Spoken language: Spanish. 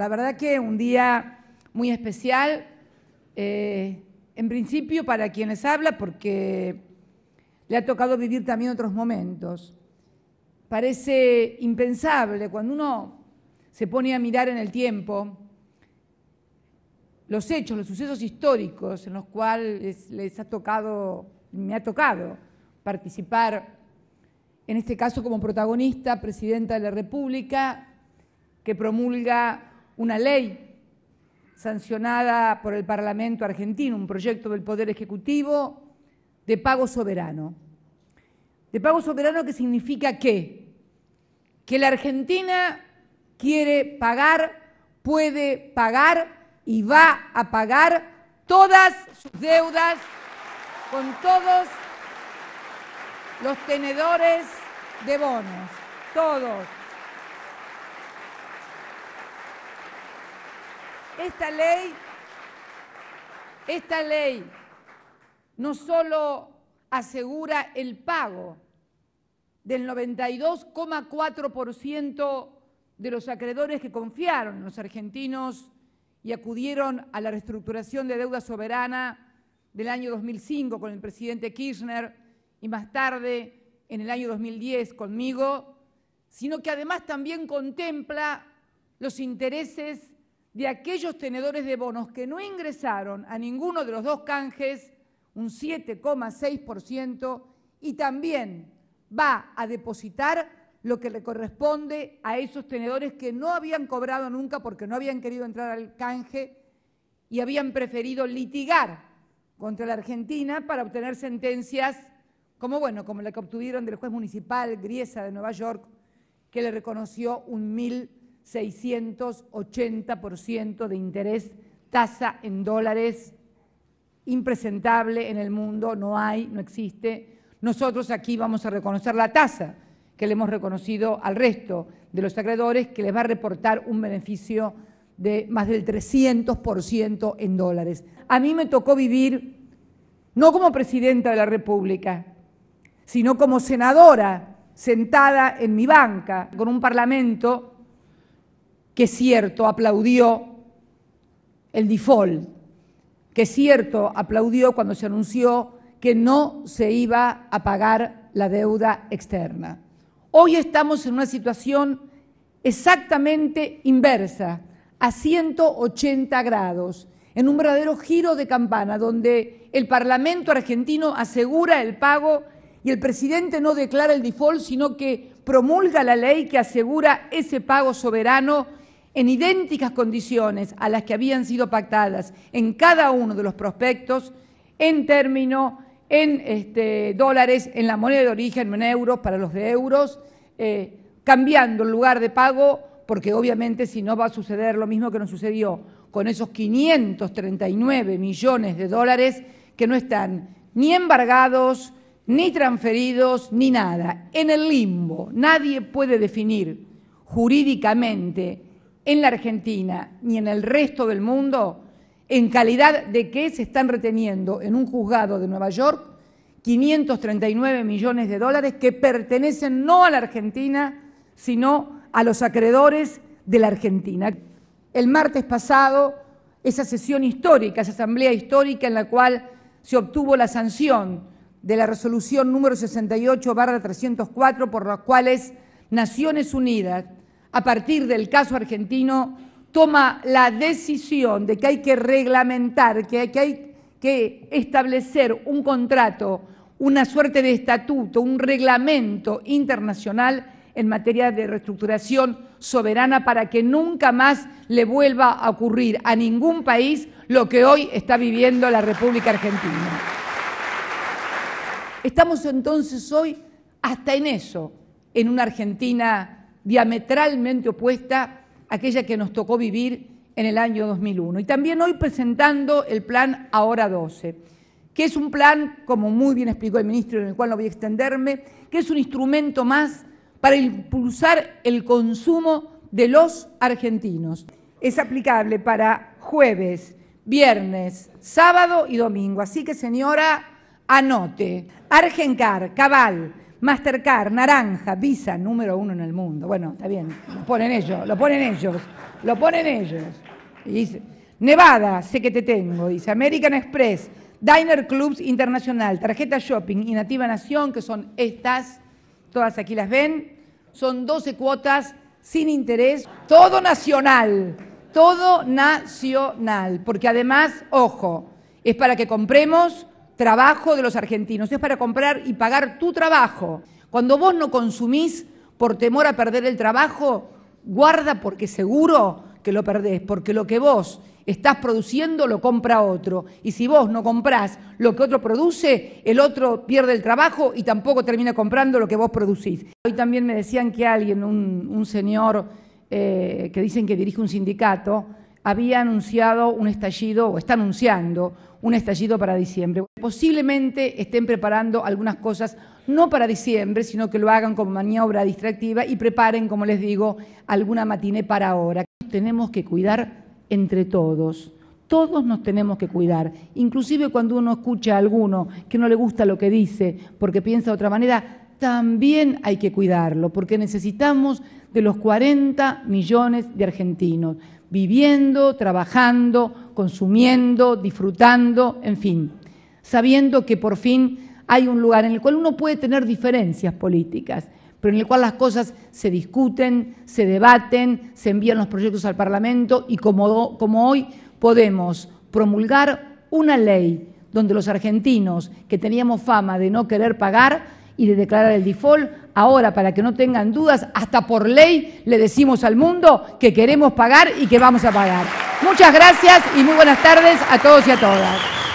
La verdad que un día muy especial, eh, en principio para quienes habla, porque le ha tocado vivir también otros momentos. Parece impensable cuando uno se pone a mirar en el tiempo los hechos, los sucesos históricos en los cuales les ha tocado, me ha tocado participar, en este caso como protagonista, presidenta de la República, que promulga una ley sancionada por el Parlamento argentino, un proyecto del Poder Ejecutivo de pago soberano. De pago soberano que significa qué? Que la Argentina quiere pagar, puede pagar y va a pagar todas sus deudas con todos los tenedores de bonos, todos. Esta ley, esta ley no solo asegura el pago del 92,4% de los acreedores que confiaron en los argentinos y acudieron a la reestructuración de deuda soberana del año 2005 con el presidente Kirchner y más tarde en el año 2010 conmigo, sino que además también contempla los intereses de aquellos tenedores de bonos que no ingresaron a ninguno de los dos canjes, un 7,6%, y también va a depositar lo que le corresponde a esos tenedores que no habían cobrado nunca porque no habían querido entrar al canje y habían preferido litigar contra la Argentina para obtener sentencias como bueno, como la que obtuvieron del juez municipal Griesa de Nueva York, que le reconoció un mil 680% de interés, tasa en dólares, impresentable en el mundo, no hay, no existe. Nosotros aquí vamos a reconocer la tasa que le hemos reconocido al resto de los acreedores, que les va a reportar un beneficio de más del 300% en dólares. A mí me tocó vivir no como presidenta de la República, sino como senadora sentada en mi banca con un parlamento que cierto, aplaudió el default, que cierto, aplaudió cuando se anunció que no se iba a pagar la deuda externa. Hoy estamos en una situación exactamente inversa, a 180 grados, en un verdadero giro de campana, donde el Parlamento argentino asegura el pago y el presidente no declara el default, sino que promulga la ley que asegura ese pago soberano en idénticas condiciones a las que habían sido pactadas en cada uno de los prospectos, en término, en este, dólares, en la moneda de origen, en euros para los de euros, eh, cambiando el lugar de pago, porque obviamente si no va a suceder lo mismo que nos sucedió con esos 539 millones de dólares que no están ni embargados, ni transferidos, ni nada, en el limbo. Nadie puede definir jurídicamente en la Argentina ni en el resto del mundo en calidad de que se están reteniendo en un juzgado de Nueva York 539 millones de dólares que pertenecen no a la Argentina, sino a los acreedores de la Argentina. El martes pasado, esa sesión histórica, esa asamblea histórica en la cual se obtuvo la sanción de la resolución número 68 barra 304 por las cuales Naciones Unidas a partir del caso argentino, toma la decisión de que hay que reglamentar, que hay que, establecer un contrato, una suerte de estatuto, un reglamento internacional en materia de reestructuración soberana para que nunca más le vuelva a ocurrir a ningún país lo que hoy está viviendo la República Argentina. Estamos entonces hoy hasta en eso, en una Argentina diametralmente opuesta a aquella que nos tocó vivir en el año 2001. Y también hoy presentando el plan Ahora 12, que es un plan, como muy bien explicó el ministro, en el cual no voy a extenderme, que es un instrumento más para impulsar el consumo de los argentinos. Es aplicable para jueves, viernes, sábado y domingo. Así que señora, anote. Argencar, Cabal, Mastercard, naranja, Visa, número uno en el mundo. Bueno, está bien, lo ponen ellos, lo ponen ellos, lo ponen ellos. Y dice, Nevada, sé que te tengo, dice, American Express, Diner Clubs Internacional, Tarjeta Shopping y Nativa Nación, que son estas, todas aquí las ven, son 12 cuotas sin interés, todo nacional, todo nacional, porque además, ojo, es para que compremos trabajo de los argentinos, es para comprar y pagar tu trabajo. Cuando vos no consumís por temor a perder el trabajo, guarda porque seguro que lo perdés, porque lo que vos estás produciendo lo compra otro. Y si vos no comprás lo que otro produce, el otro pierde el trabajo y tampoco termina comprando lo que vos producís. Hoy también me decían que alguien, un, señor eh, que dicen que dirige un sindicato, había anunciado un estallido, o está anunciando un estallido para diciembre. Posiblemente estén preparando algunas cosas, no para diciembre, sino que lo hagan como maniobra distractiva y preparen, como les digo, alguna matiné para ahora. Tenemos que cuidar entre todos. Todos nos tenemos que cuidar, inclusive cuando uno escucha a alguno que no le gusta lo que dice porque piensa de otra manera, también hay que cuidarlo, porque necesitamos de los 40 millones de argentinos viviendo, trabajando, consumiendo, disfrutando, en fin, sabiendo que por fin hay un lugar en el cual uno puede tener diferencias políticas, pero en el cual las cosas se discuten, se debaten, se envían los proyectos al Parlamento y como, hoy podemos promulgar una ley donde los argentinos que teníamos fama de no querer pagar, y de declarar el default. Ahora, para que no tengan dudas, hasta por ley le decimos al mundo que queremos pagar y que vamos a pagar. Muchas gracias y muy buenas tardes a todos y a todas.